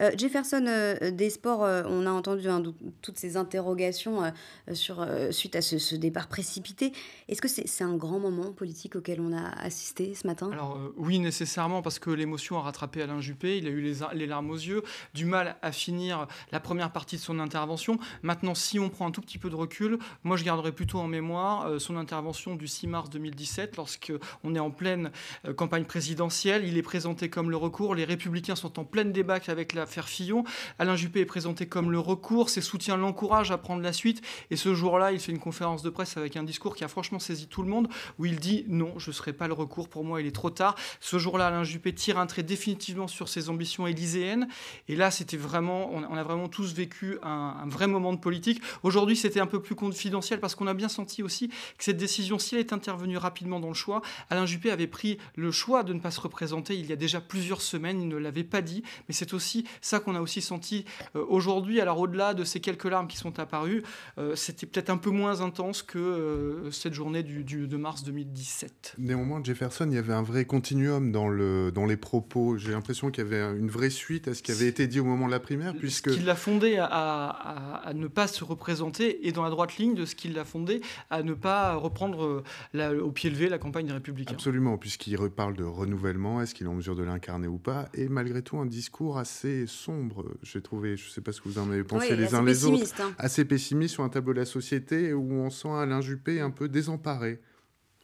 Euh, Jefferson euh, euh, des sports, on a entendu hein, toutes ces interrogations sur, suite à ce, départ précipité. Est-ce que c'est un grand moment politique auquel on a assisté ce matin Alors oui, nécessairement, parce que l'émotion a rattrapé Alain Juppé, il a eu les, larmes aux yeux, du mal à finir la première partie de son intervention. Maintenant, si on prend un tout petit peu de recul, moi je garderai plutôt en mémoire son intervention du 6 mars 2017, lorsque est en pleine campagne présidentielle. Il est présenté comme le recours, les républicains sont en pleine débâcle avec la faire Fillon. Alain Juppé est présenté comme le recours, ses soutiens l'encouragent à prendre la suite. Et ce jour-là, il fait une conférence de presse avec un discours qui a franchement saisi tout le monde, où il dit non, je ne serai pas le recours, pour moi il est trop tard. Ce jour-là, Alain Juppé tire un trait définitivement sur ses ambitions élyséennes. Et là, c'était vraiment, on a vraiment tous vécu un, vrai moment de politique. Aujourd'hui, c'était un peu plus confidentiel parce qu'on a bien senti aussi que cette décision, si elle est intervenue rapidement dans le choix, Alain Juppé avait pris le choix de ne pas se représenter il y a déjà plusieurs semaines. Il ne l'avait pas dit, mais c'est aussi ça qu'on a aussi senti euh, aujourd'hui. Alors au-delà de ces quelques larmes qui sont apparues, euh, c'était peut-être un peu moins intense que euh, cette journée du, du, de mars 2017. Néanmoins, Jefferson, il y avait un vrai continuum dans, le, dans les propos. J'ai l'impression qu'il y avait une vraie suite à ce qui avait été dit au moment de la primaire, puisque... Ce qu'il l'a fondé à, à, ne pas se représenter et dans la droite ligne de ce qu'il l'a fondé à ne pas reprendre au pied levé la campagne des Républicains. Absolument, puisqu'il reparle de renouvellement, est-ce qu'il est en mesure de l'incarner ou pas, et malgré tout un discours assez sombre, j'ai trouvé, je ne sais pas ce que vous en avez pensé les uns les autres, hein. assez pessimiste sur un tableau de la société où on sent Alain Juppé un peu désemparé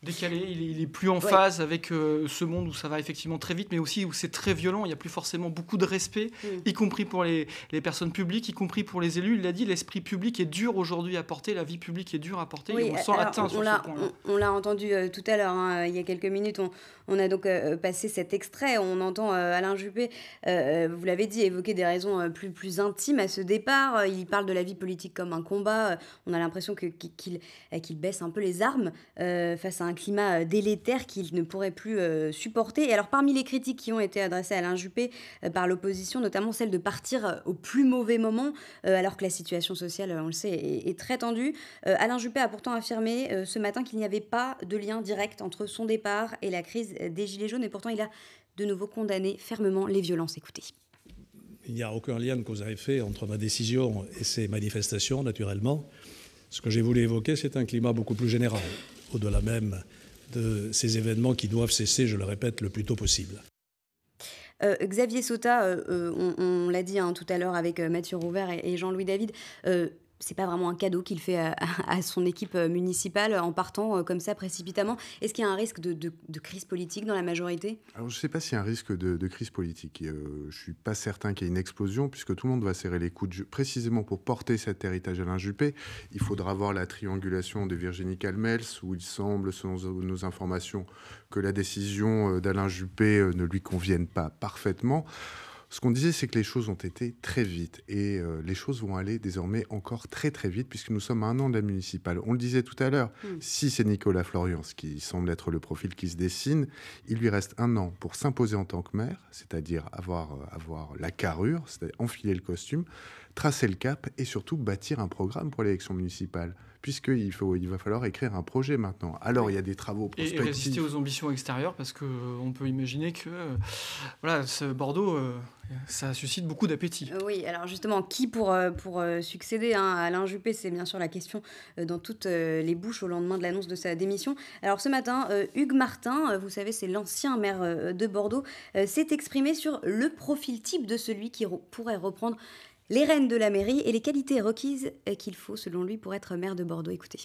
décalé, il est, plus en phase avec euh, ce monde où ça va effectivement très vite, mais aussi où c'est très violent. Il n'y a plus forcément beaucoup de respect, mm. y compris pour les, personnes publiques, y compris pour les élus. Il l'a dit, l'esprit public est dur aujourd'hui à porter, la vie publique est dure à porter. et on s'en atteint sur ce point-là. On, l'a entendu euh, tout à l'heure, hein, il y a quelques minutes. On, on a donc euh, passé cet extrait. On entend Alain Juppé, vous l'avez dit, évoquer des raisons plus, plus intimes à ce départ. Il parle de la vie politique comme un combat. On a l'impression qu'il baisse un peu les armes face à un climat euh, délétère qu'il ne pourrait plus euh, supporter. Et alors parmi les critiques qui ont été adressées à Alain Juppé euh, par l'opposition, notamment celle de partir au plus mauvais moment, alors que la situation sociale, on le sait, est, très tendue, Alain Juppé a pourtant affirmé ce matin qu'il n'y avait pas de lien direct entre son départ et la crise des Gilets jaunes. Et pourtant, il a de nouveau condamné fermement les violences. Écoutez. Il n'y a aucun lien de cause à effet entre ma décision et ces manifestations, naturellement. Ce que j'ai voulu évoquer, c'est un climat beaucoup plus général, au-delà même de ces événements qui doivent cesser, je le répète, le plus tôt possible. Euh, Xavier Sota, euh, euh, on, l'a dit hein, tout à l'heure avec Mathieu Rouvert et, Jean-Louis David, c'est pas vraiment un cadeau qu'il fait euh, à, son équipe euh, municipale en partant euh, comme ça précipitamment. Est-ce qu'il y a un risque de, crise politique dans la majorité Alors je ne sais pas s'il y a un risque de, crise politique. Je ne suis pas certain qu'il y ait une explosion puisque tout le monde va serrer les coudes. Précisément pour porter cet héritage Alain Juppé, il faudra voir la triangulation de Virginie Calmels où il semble, selon nos informations, que la décision d'Alain Juppé ne lui convienne pas parfaitement. Ce qu'on disait, c'est que les choses ont été très vite et euh, les choses vont aller désormais encore très très vite puisque nous sommes à un an de la municipale. On le disait tout à l'heure, hmm. si c'est Nicolas Florian, ce qui semble être le profil qui se dessine, il lui reste un an pour s'imposer en tant que maire, c'est-à-dire avoir, euh, avoir la carrure, c'est-à-dire enfiler le costume, tracer le cap et surtout bâtir un programme pour l'élection municipale puisqu'il il va falloir écrire un projet maintenant. Alors, il y a des travaux prospectifs. Et, résister aux ambitions extérieures, parce qu'on euh, peut imaginer que euh, voilà, Bordeaux, euh, ça suscite beaucoup d'appétit. Oui, alors justement, qui pour, pour succéder hein, à Alain Juppé, c'est bien sûr la question dans toutes les bouches au lendemain de l'annonce de sa démission. Alors ce matin, Hugues Martin, vous savez, c'est l'ancien maire de Bordeaux, s'est exprimé sur le profil type de celui qui pourrait reprendre les rênes de la mairie et les qualités requises euh, qu'il faut selon lui pour être maire de Bordeaux. Écoutez.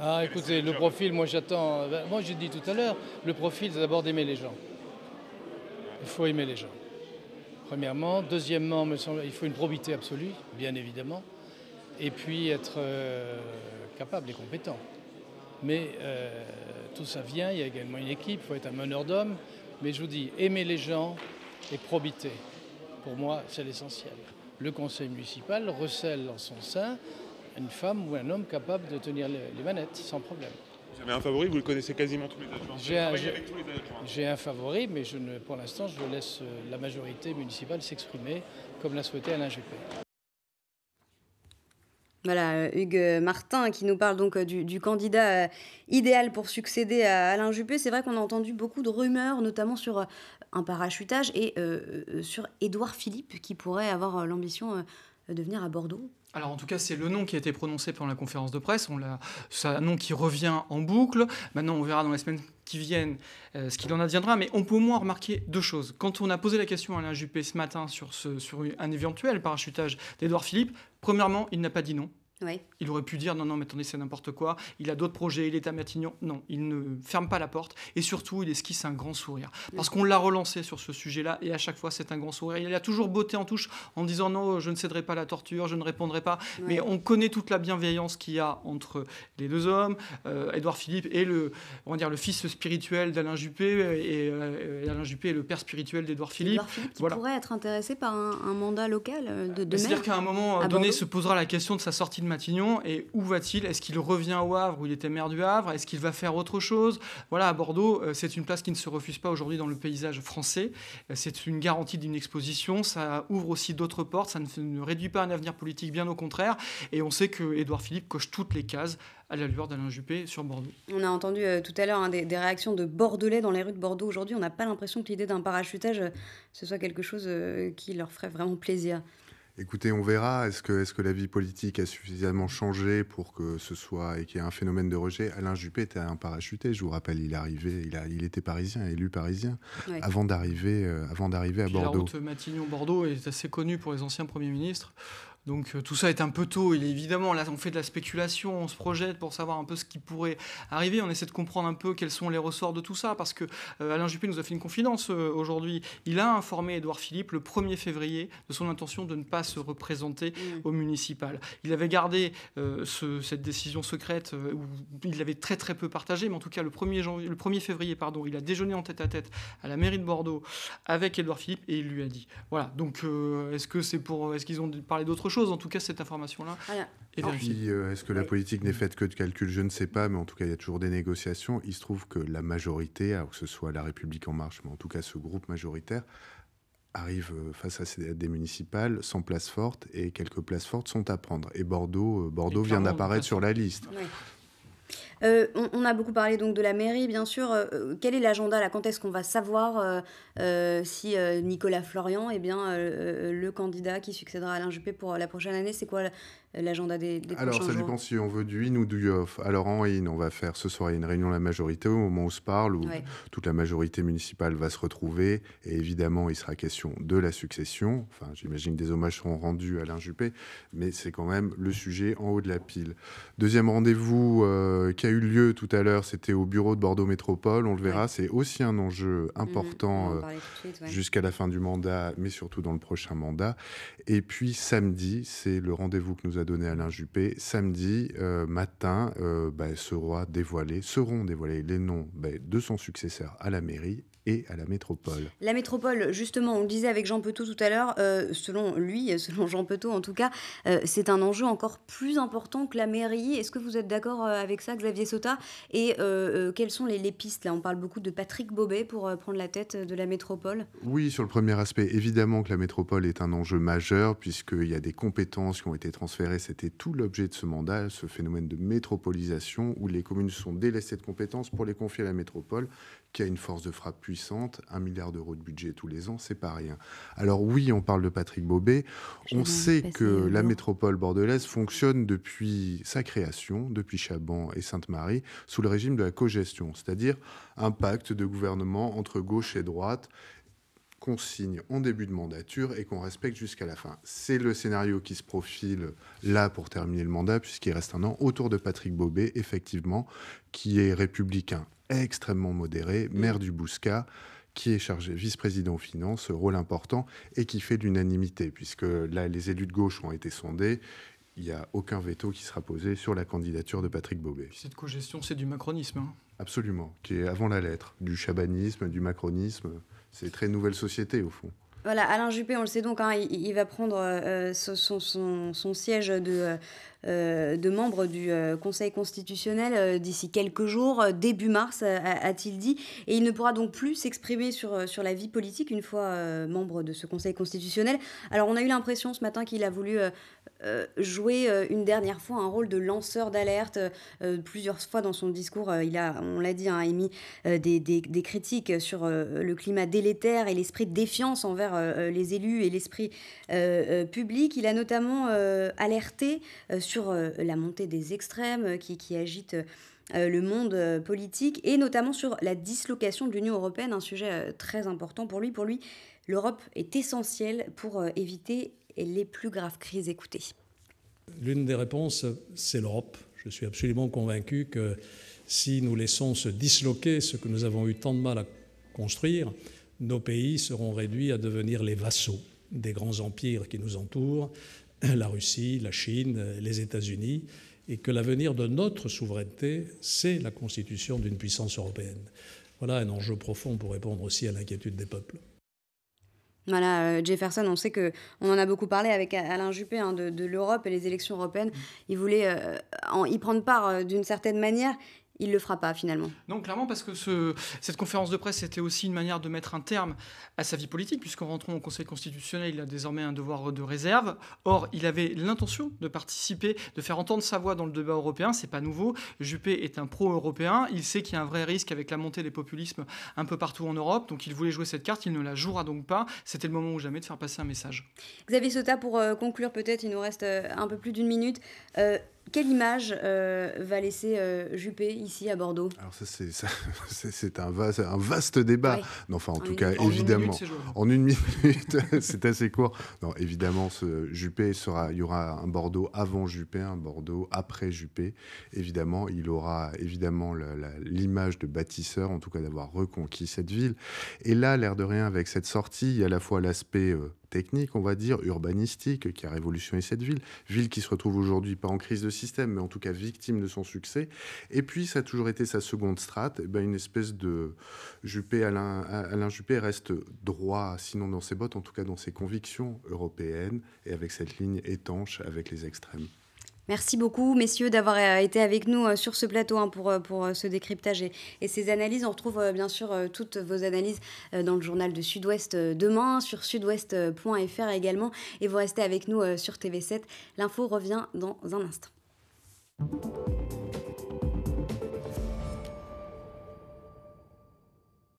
Ah, écoutez, le profil, moi j'attends. Euh, ben, moi j'ai dit tout à l'heure, le profil, c'est d'abord d'aimer les gens. Il faut aimer les gens. Premièrement. Deuxièmement, il faut une probité absolue, bien évidemment. Et puis être euh, capable et compétent. Mais tout ça vient, il y a également une équipe, il faut être un meneur d'hommes. Mais je vous dis, aimer les gens et probité. Pour moi, c'est l'essentiel. Le conseil municipal recèle en son sein une femme ou un homme capable de tenir les manettes sans problème. Vous avez un favori, vous le connaissez quasiment tous les adjoints. J'ai un, favori, mais je ne, pour l'instant, je laisse la majorité municipale s'exprimer comme l'a souhaité Alain Juppé. Voilà, euh, Hugues Martin qui nous parle donc euh, du, du candidat euh, idéal pour succéder à Alain Juppé. C'est vrai qu'on a entendu beaucoup de rumeurs, notamment sur un parachutage et euh, euh, sur Édouard Philippe qui pourrait avoir euh, l'ambition de venir à Bordeaux alors en tout cas, c'est le nom qui a été prononcé pendant la conférence de presse. On c'est un nom qui revient en boucle. Maintenant, on verra dans les semaines qui viennent ce qu'il en adviendra. Mais on peut au moins remarquer deux choses. Quand on a posé la question à Alain Juppé ce matin sur, sur un éventuel parachutage d'Édouard Philippe, premièrement, il n'a pas dit non. Il aurait pu dire non, non, mais attendez, c'est n'importe quoi. Il a d'autres projets, il est à Matignon. Non, il ne ferme pas la porte. Et surtout, il esquisse un grand sourire. Parce mm. qu'on l'a relancé sur ce sujet-là, et à chaque fois, c'est un grand sourire. Il a toujours beauté en touche en disant non, je ne céderai pas la torture, je ne répondrai pas. Mais on connaît toute la bienveillance qu'il y a entre les deux hommes, Edouard euh, Philippe et le, on va dire, le fils spirituel d'Alain Juppé, et euh, euh, Alain Juppé est le père spirituel d'Edouard Philippe. qui pourrait être intéressé par un, mandat local de, de bah, C'est-à-dire qu'à un moment donné, se posera la question de sa sortie Matignon et où va-t-il Est-ce qu'il revient au Havre où il était maire du Havre Est-ce qu'il va faire autre chose Voilà, à Bordeaux, euh, c'est une place qui ne se refuse pas aujourd'hui dans le paysage français. Euh, c'est une garantie d'une exposition. Ça ouvre aussi d'autres portes. Ça ne, réduit pas un avenir politique, bien au contraire. Et on sait que Édouard Philippe coche toutes les cases à la lueur d'Alain Juppé sur Bordeaux. On a entendu euh, tout à l'heure hein, des, réactions de Bordelais dans les rues de Bordeaux aujourd'hui. On n'a pas l'impression que l'idée d'un parachutage, ce soit quelque chose qui leur ferait vraiment plaisir. Écoutez, on verra. Est-ce que, est que la vie politique a suffisamment changé pour que ce soit et qu'il y ait un phénomène de rejet Alain Juppé était un parachuté, je vous rappelle. Il arrivait, il, a, il était parisien, élu parisien, avant d'arriver euh, avant d'arriver à Bordeaux. La route Matignon-Bordeaux est assez connue pour les anciens premiers ministres. Donc euh, tout ça est un peu tôt. Il est évidemment là, on fait de la spéculation, on se projette pour savoir un peu ce qui pourrait arriver. On essaie de comprendre un peu quels sont les ressorts de tout ça parce que euh, Alain Juppé nous a fait une confidence euh, aujourd'hui. Il a informé Édouard Philippe le 1er février de son intention de ne pas se représenter au municipal. Il avait gardé cette décision secrète où il l'avait très très peu partagée, mais en tout cas le 1er, janvier, le 1er février, pardon, il a déjeuné en tête à tête à la mairie de Bordeaux avec Édouard Philippe et il lui a dit. Voilà. Donc est-ce que c'est pour est-ce qu'ils ont parlé d'autre chose en tout cas, cette information-là. Ah, et puis, euh, est-ce que la politique n'est faite que de calculs Je ne sais pas, mais en tout cas, il y a toujours des négociations. Il se trouve que la majorité, que ce soit La République En Marche, mais en tout cas ce groupe majoritaire, arrive euh, face à des municipales sans place forte, et quelques places fortes sont à prendre. Et Bordeaux, euh, Bordeaux vient d'apparaître sur la liste. Oui. Euh, on, a beaucoup parlé donc de la mairie, bien sûr. Euh, euh, quel est l'agenda Quand est-ce qu'on va savoir si Nicolas Florian est eh bien le candidat qui succédera à Alain Juppé pour la prochaine année C'est quoi l'agenda des, des Alors, ça dépend si on veut du in ou du off. Alors, en in, on va faire ce soir une réunion de la majorité au moment où se parle, où toute la majorité municipale va se retrouver. Et évidemment, il sera question de la succession. Enfin, j'imagine des hommages seront rendus à Alain Juppé, mais c'est quand même le sujet en haut de la pile. Deuxième rendez-vous, eu lieu tout à l'heure, c'était au bureau de Bordeaux Métropole, on le verra, c'est aussi un enjeu mhm. important euh, jusqu'à la fin du mandat, mais surtout dans le prochain mandat. Et puis samedi, c'est le rendez-vous que nous a donné Alain Juppé, samedi euh, matin euh, bah, dévoilé, seront dévoilés les noms bah, de son successeur à la mairie et à la métropole. La métropole, justement, on le disait avec Jean Petot tout à l'heure, euh, selon lui, euh, selon Jean Petot en tout cas, euh, c'est un enjeu encore plus important que la mairie. Est-ce que vous êtes d'accord avec ça, Xavier Sota Et quelles sont les, les pistes Là, on parle beaucoup de Patrick Bobet pour prendre la tête de la métropole. Oui, sur le premier aspect, évidemment que la métropole est un enjeu majeur, puisqu'il y a des compétences qui ont été transférées. C'était tout l'objet de ce mandat, ce phénomène de métropolisation, où les communes sont délaissées de compétences pour les confier à la métropole, qui a une force de frappe puissante, un milliard d'euros de budget tous les ans, c'est pas rien. Alors oui, on parle de Patrick Bobet, on sait que la métropole bordelaise fonctionne depuis sa création, depuis Chaban et Sainte-Marie, sous le régime de la cogestion, c'est-à-dire un pacte de gouvernement entre gauche et droite qu'on signe en début de mandature et qu'on respecte jusqu'à la fin. C'est le scénario qui se profile là pour terminer le mandat, puisqu'il reste un an, autour de Patrick Bobet, effectivement, qui est républicain extrêmement modéré, mm. maire du Bouscat, qui est chargé vice-président finance, euh, rôle important, et qui fait l'unanimité, puisque là, les élus de gauche ont été sondés. Il n'y a aucun veto qui sera posé sur la candidature de Patrick Bobet. Cette congestion, c'est du macronisme. Hein. Absolument, qui est avant la lettre, du chabanisme, du macronisme. C'est très nouvelle société, au fond. Voilà, Alain Juppé, on le sait donc, hein, il, va prendre euh, son, siège de, euh, membre du euh, Conseil constitutionnel d'ici quelques jours, début mars, a-t-il dit. Et il ne pourra donc plus s'exprimer sur la vie politique une fois membre de ce Conseil constitutionnel. Alors, on a eu l'impression ce matin qu'il a voulu euh, jouer euh, une dernière fois un rôle de lanceur d'alerte. Euh, plusieurs fois dans son discours, il a, on l'a dit, hein, a émis des, critiques sur le climat délétère et l'esprit de défiance envers les élus et l'esprit public. Il a notamment alerté sur la montée des extrêmes qui, qui agite le monde politique et notamment sur la dislocation de l'Union européenne, un sujet très important pour lui. Pour lui, l'Europe est essentielle pour éviter et les plus graves crises écoutées L'une des réponses, c'est l'Europe. Je suis absolument convaincu que si nous laissons se disloquer ce que nous avons eu tant de mal à construire, nos pays seront réduits à devenir les vassaux des grands empires qui nous entourent, la Russie, la Chine, les États-Unis, et que l'avenir de notre souveraineté, c'est la constitution d'une puissance européenne. Voilà un enjeu profond pour répondre aussi à l'inquiétude des peuples. Voilà, euh, Jefferson, on sait que on en a beaucoup parlé avec Alain Juppé hein, de, l'Europe et les élections européennes. Il voulait euh, y prendre part euh, d'une certaine manière il le fera pas finalement. Non, clairement, parce que cette conférence de presse, était aussi une manière de mettre un terme à sa vie politique, puisqu'en rentrant au Conseil constitutionnel, il a désormais un devoir de réserve. Or, il avait l'intention de participer, de faire entendre sa voix dans le débat européen, Ce n'est pas nouveau. Juppé est un pro-européen, il sait qu'il y a un vrai risque avec la montée des populismes un peu partout en Europe, donc il voulait jouer cette carte, il ne la jouera donc pas. C'était le moment ou jamais de faire passer un message. Xavier Sota, pour euh, conclure peut-être, il nous reste euh, un peu plus d'une minute. Euh, quelle image euh, va laisser euh, Juppé ici à Bordeaux Alors ça c'est un vaste, un vaste débat. Non, enfin en, tout cas évidemment en une minute c'est assez court. Non évidemment ce Juppé sera, il y aura un Bordeaux avant Juppé, un Bordeaux après Juppé. Évidemment il aura évidemment l'image de bâtisseur en tout cas d'avoir reconquis cette ville. Et là l'air de rien avec cette sortie il y a à la fois l'aspect euh, technique, on va dire, urbanistique, qui a révolutionné cette ville. Ville qui se retrouve aujourd'hui pas en crise de système, mais en tout cas victime de son succès. Et puis, ça a toujours été sa seconde strate, et eh ben, une espèce de Juppé, Alain Juppé reste droit, sinon dans ses bottes, en tout cas dans ses convictions européennes, et avec cette ligne étanche avec les extrêmes. Merci beaucoup, messieurs, d'avoir euh, été avec nous euh, sur ce plateau hein, pour, euh, pour ce décryptage et, ces analyses. On retrouve bien sûr toutes vos analyses dans le journal de Sud-Ouest demain, sur sudouest.fr également. Et vous restez avec nous sur TV7. L'info revient dans un instant.